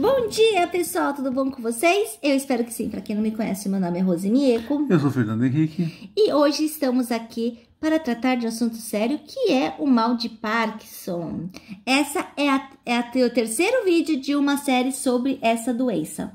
Bom dia, pessoal, tudo bom com vocês? Eu espero que sim. Para quem não me conhece, meu nome é Rose Mieco. Eu sou Fernando Henrique. E hoje estamos aqui para tratar de um assunto sério que é o mal de Parkinson. Essa é, a, é a, o terceiro vídeo de uma série sobre essa doença.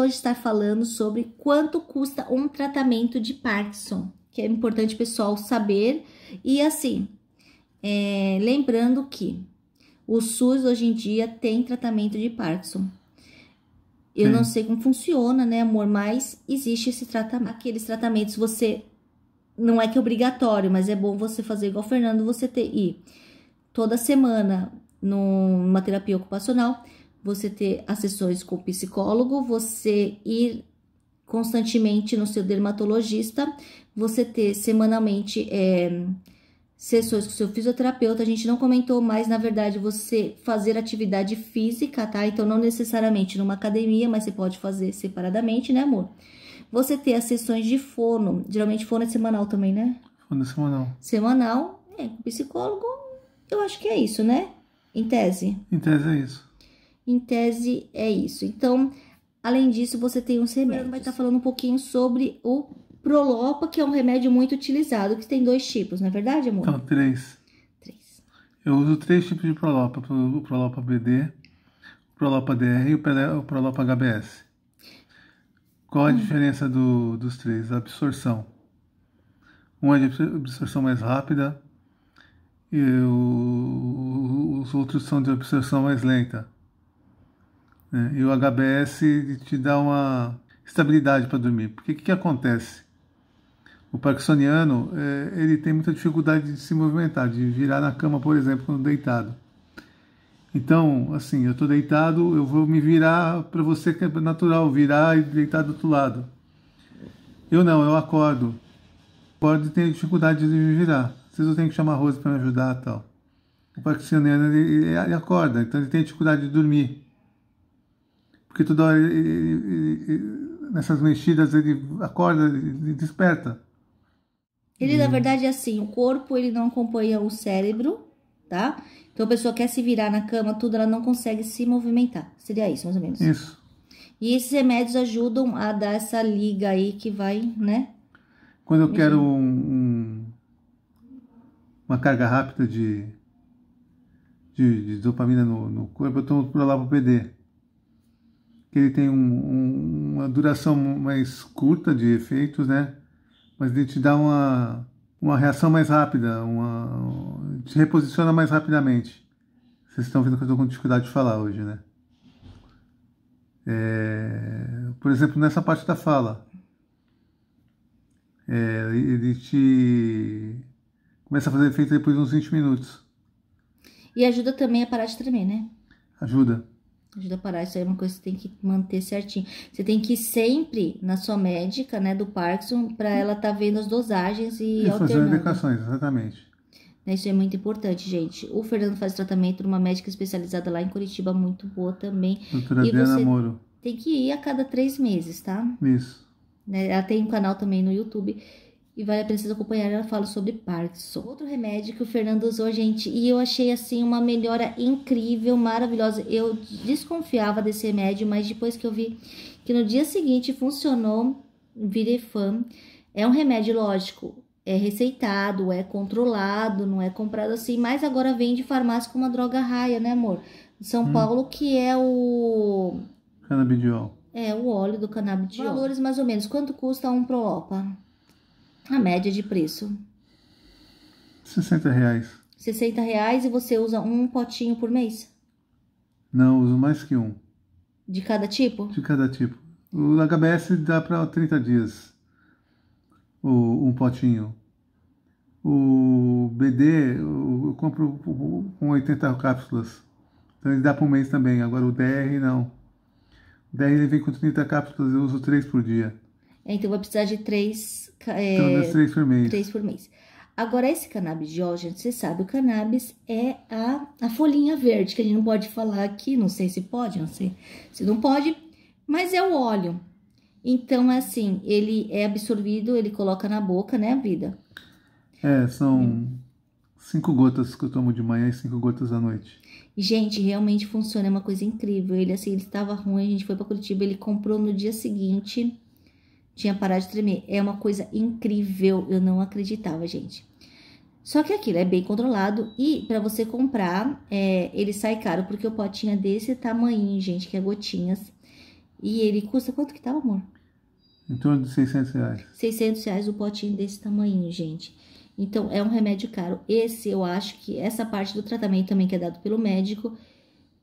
hoje estar falando sobre quanto custa um tratamento de Parkinson, que é importante pessoal saber. E assim, é, lembrando que o SUS hoje em dia tem tratamento de Parkinson. Eu não sei como funciona, né, amor? Mas existe esse tratamento. Aqueles tratamentos você. Não é que é obrigatório, mas é bom você fazer igual o Fernando, você ter. Ir toda semana numa terapia ocupacional você ter as sessões com o psicólogo, você ir constantemente no seu dermatologista, você ter semanalmente é, sessões com o seu fisioterapeuta. A gente não comentou mais, na verdade, você fazer atividade física, tá? Então, não necessariamente numa academia, mas você pode fazer separadamente, né, amor? Você ter as sessões de fono, geralmente fono é semanal também, né? Fono é semanal. Semanal, é, psicólogo, eu acho que é isso, né? Em tese. Em tese é isso. Em tese, é isso. Então, além disso, você tem uns remédios. Vai estar tá falando um pouquinho sobre o Prolopa, que é um remédio muito utilizado, que tem dois tipos, não é verdade, amor? Não, três. Três. Eu uso três tipos de Prolopa. O Prolopa BD, o Prolopa DR e o Prolopa HBS. Qual a uhum. diferença do, dos três? A absorção. Um é de absorção mais rápida e o, os outros são de absorção mais lenta. Né? E o HBS te dá uma estabilidade para dormir. Porque o que, que, acontece? O parkinsoniano é, ele tem muita dificuldade de se movimentar, de virar na cama, por exemplo, quando deitado. Então, assim, eu estou deitado, eu vou me virar para você que é natural, virar e deitar do outro lado. Eu não, eu acordo. Acordo e tenho dificuldade de me virar. Às vezes eu tenho que chamar a Rose para me ajudar tal. O parkinsoniano, ele, ele acorda, então ele tem dificuldade de dormir. Porque toda hora, ele, ele, ele, nessas mexidas, ele acorda e desperta. Ele, na verdade, é assim, o corpo ele não acompanha o cérebro, tá? Então, a pessoa quer se virar na cama, tudo, ela não consegue se movimentar. Seria isso, mais ou menos. Isso. E esses remédios ajudam a dar essa liga aí que vai, né? Quando eu Imagina. quero um, um, uma carga rápida de, de, de dopamina no, no corpo, eu tomo PD que ele tem um, um, uma duração mais curta de efeitos, né? Mas ele te dá uma, uma reação mais rápida, uma, te reposiciona mais rapidamente. Vocês estão vendo que eu estou com dificuldade de falar hoje, né? É, por exemplo, nessa parte da fala, é, ele te começa a fazer efeito depois de uns 20 minutos. E ajuda também a parar de tremer, né? Ajuda. Ajuda a parar, isso aí é uma coisa que você tem que manter certinho. Você tem que ir sempre na sua médica, né, do Parkinson, para uhum. ela estar tá vendo as dosagens e, e alternando. As indicações, exatamente. Né, isso é muito importante, gente. O Fernando faz tratamento numa médica especializada lá em Curitiba, muito boa também. Doutora e Diana você Moro. Tem que ir a cada três meses, tá? Isso. Né, ela tem um canal também no YouTube e vale a pena acompanhar. Ela fala sobre Parkinson. Outro remédio que o Fernando usou, gente, e eu achei assim uma melhora incrível, maravilhosa. Eu desconfiava desse remédio, mas depois que eu vi que no dia seguinte funcionou, virei fã. É um remédio, lógico, é receitado, é controlado, não é comprado assim, mas agora vem de farmácia com uma droga raia, né, amor? São hum. Paulo, que é o. Canabidiol. É, o óleo do canabidiol. Valores mais ou menos. Quanto custa um Proopa? A média de preço. 60 reais. 60 reais e você usa um potinho por mês? Não, uso mais que um. De cada tipo? De cada tipo. O HBS dá para 30 dias. O, um potinho. O BD eu compro com 80 cápsulas. Então ele dá para um mês também. Agora o DR não. O DR ele vem com 30 cápsulas, eu uso 3 por dia. É, então, vai precisar de três... É, três por mês. Três por mês. Agora, esse cannabis de hoje, você sabe, o cannabis é a, a folhinha verde, que a gente não pode falar aqui, não sei se pode, não sei se não pode, mas é o óleo. Então, é assim, ele é absorvido, ele coloca na boca, né, vida? É, são cinco gotas que eu tomo de manhã e cinco gotas à noite. Gente, realmente funciona, é uma coisa incrível. Ele, assim, ele estava ruim, a gente foi para Curitiba, ele comprou no dia seguinte tinha parado de tremer. É uma coisa incrível, eu não acreditava, gente. Só que aquilo é bem controlado e para você comprar, é, ele sai caro, porque o potinho é desse tamanho, gente, que é gotinhas. E ele custa quanto que tá, amor? Em torno de 600 reais. 600 reais o potinho desse tamanho, gente. Então, é um remédio caro. Esse, eu acho que essa parte do tratamento também que é dado pelo médico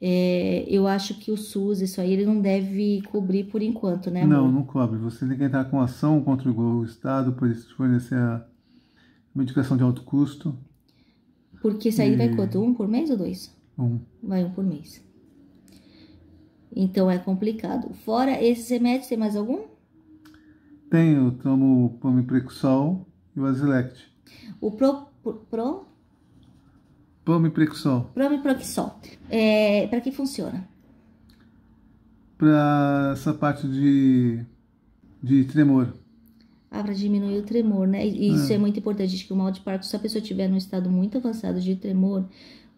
é, eu acho que o SUS, isso aí, ele não deve cobrir por enquanto, né? Amor? Não, não cobre. Você tem que entrar com ação contra o Estado por fornecer a medicação de alto custo. Porque isso aí e... vai quanto? Um por mês ou dois? Um. Vai um por mês. Então é complicado. Fora esses remédios, tem mais algum? Tenho, tomo o Pamiprexol e o Azilect. O pro, pro, pro Promiprexol. Promiprexol. É, para que funciona? Para essa parte de, de tremor. Ah, para diminuir o tremor, né? E é. isso é. é muito importante, que o mal de Parkinson, se a pessoa tiver num estado muito avançado de tremor,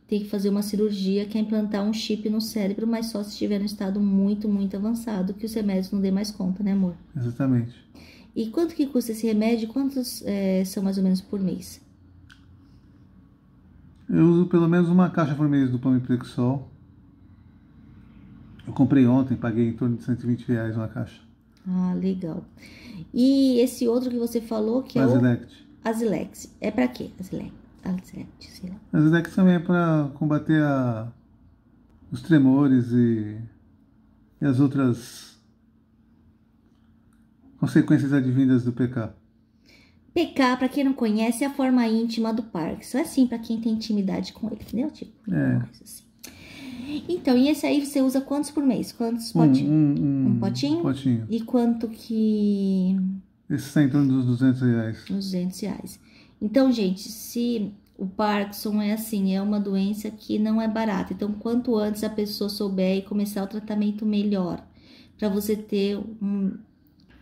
tem que fazer uma cirurgia que é implantar um chip no cérebro, mas só se estiver num estado muito, muito avançado, que os remédios não dê mais conta, né, amor? Exatamente. E quanto que custa esse remédio? Quantos é, são mais ou menos por mês? Eu uso pelo menos uma caixa por do do Implexol. Eu comprei ontem, paguei em torno de 120 reais uma caixa. Ah, legal. E esse outro que você falou que é o... Azilex. É pra quê? Azilex. Azilex, sei lá. Azilex também é pra combater a... os tremores e... e as outras consequências advindas do pecado. PK, para quem não conhece, é a forma íntima do Parkinson. É assim, para quem tem intimidade com ele, entendeu? Tipo, é. assim. Então, e esse aí você usa quantos por mês? Quantos potinhos? Um, um, um, um potinho? potinho? E quanto que. Esse está em torno dos 200 reais. 200 reais. Então, gente, se o Parkinson é assim, é uma doença que não é barata. Então, quanto antes a pessoa souber e começar o tratamento, melhor. Para você ter um,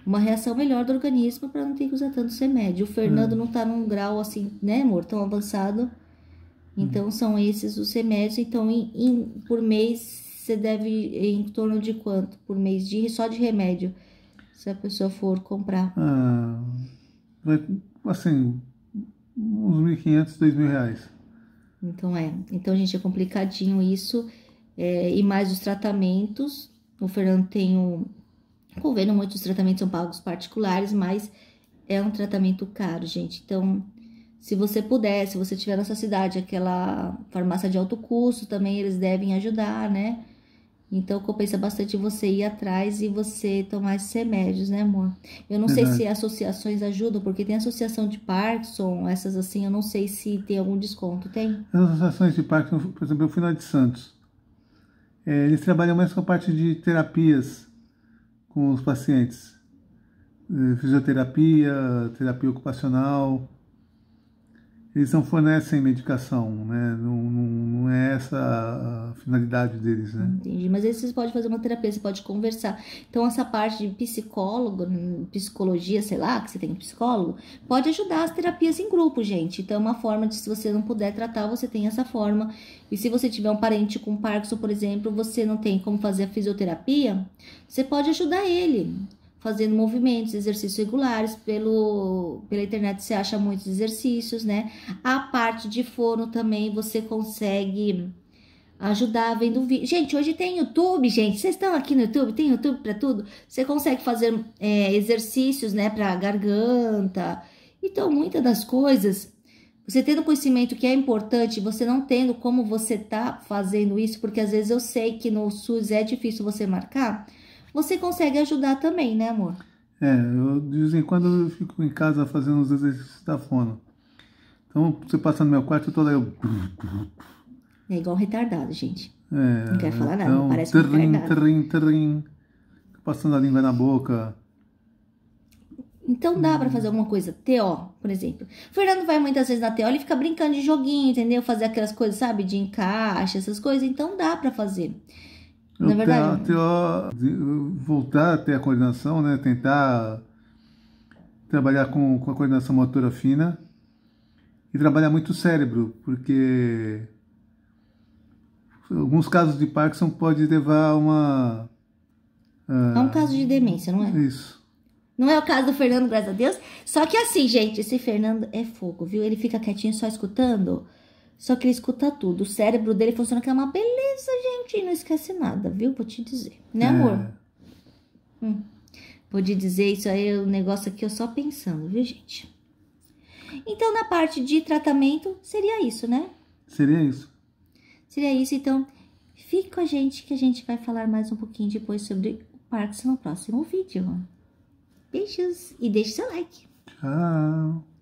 uma reação melhor do organismo para não ter que usar tanto remédio O Fernando hum. não está num grau assim, né, amor, tão avançado. Então, hum. são esses os remédios. Então, em, em, por mês, você deve em torno de quanto por mês? De, só de remédio, se a pessoa for comprar. Ah, assim, uns 1.500, 2.000 reais. Então, é. Então, gente, é complicadinho isso. É, e mais os tratamentos. O Fernando tem um convendo governo, muitos tratamentos são pagos particulares, mas é um tratamento caro, gente. Então, se você puder, se você tiver na sua cidade aquela farmácia de alto custo, também eles devem ajudar, né? Então compensa bastante você ir atrás e você tomar esses remédios, né, amor? Eu não sei se associações ajudam, porque tem associação de Parkinson, essas assim, eu não sei se tem algum desconto, tem? As associações de Parkinson, por exemplo, eu fui na de Santos. É, eles trabalham mais com a parte de terapias com os pacientes? Eh, fisioterapia, terapia ocupacional, eles não fornecem medicação, né? Não, não, não, é essa a finalidade deles, né? Entendi, mas aí você pode fazer uma terapia, você pode conversar. Então, essa parte de psicólogo, psicologia, sei lá, que você tem psicólogo, pode ajudar as terapias em grupo, gente. Então, é uma forma de, se você não puder tratar, você tem essa forma. E se você tiver um parente com Parkinson, por exemplo, você não tem como fazer a fisioterapia, você pode ajudar ele fazendo movimentos, exercícios regulares. Pelo, pela internet você acha muitos exercícios, né? A parte de forno também você consegue ajudar vendo vídeo. Gente, hoje tem YouTube, gente. Vocês estão aqui no YouTube? Tem YouTube para tudo? Você consegue fazer é, exercícios, né, para garganta. Então, muitas das coisas, você tendo conhecimento que é importante, você não tendo como você tá fazendo isso, porque às vezes eu sei que no SUS é difícil você marcar você consegue ajudar também, né, amor? É, eu, de vez em quando eu fico em casa fazendo os exercícios da fono. Então, você passa no meu quarto, toda eu... É igual retardado, gente. É, não quer falar então, nada, parece um terrim, terrim, terrim, passando a língua na boca. Então dá pra para fazer alguma coisa, TO, por exemplo. O Fernando vai muitas vezes na TO, ele fica brincando de joguinho, entendeu? Fazer aquelas coisas, sabe, de encaixe, essas coisas, então dá para fazer. Na verdade. Até, até, voltar até a coordenação, né? Tentar trabalhar com, com a coordenação motora fina e trabalhar muito o cérebro, porque alguns casos de Parkinson pode levar a uma. A... Ah, é um caso de demência, não é? Isso. Não é o caso do Fernando, graças a Deus. Só que assim, gente, esse Fernando é fogo, viu? Ele fica quietinho só escutando. Só que ele escuta tudo. O cérebro dele funciona que é uma beleza, gente. E não esquece nada, viu? Vou te dizer. Né, é. amor? É. Hum. Vou te dizer, isso aí o é negócio aqui, eu só pensando, viu, gente? Então, na parte de tratamento, seria isso, né? Seria isso. Seria isso, então. fica com a gente que a gente vai falar mais um pouquinho depois sobre o Parkinson no próximo vídeo. Beijos e deixe seu like. Tchau.